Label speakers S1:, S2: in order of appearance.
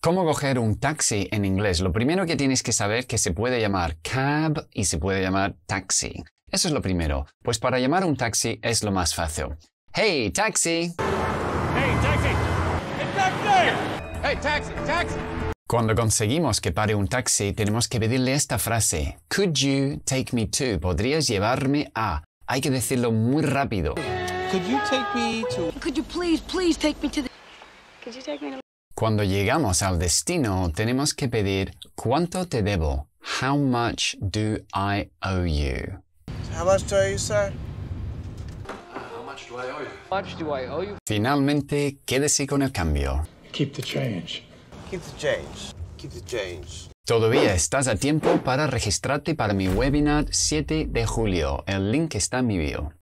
S1: ¿Cómo coger un taxi en inglés? Lo primero que tienes que saber es que se puede llamar cab y se puede llamar taxi. Eso es lo primero, pues para llamar un taxi es lo más fácil. Hey, taxi. Hey, taxi.
S2: Hey, taxi. taxi,
S1: Cuando conseguimos que pare un taxi, tenemos que pedirle esta frase. Could you take me to? ¿Podrías llevarme a? Hay que decirlo muy rápido.
S2: Could you take me to? Could you please, please take me to the... Could you take me to...
S1: Cuando llegamos al destino, tenemos que pedir ¿cuánto te debo? How much do I owe you? How much do I owe you, Finalmente, quédese con el cambio. Keep the change.
S2: Keep the change. Keep the change.
S1: Todavía estás a tiempo para registrarte para mi webinar 7 de julio. El link está en mi bio.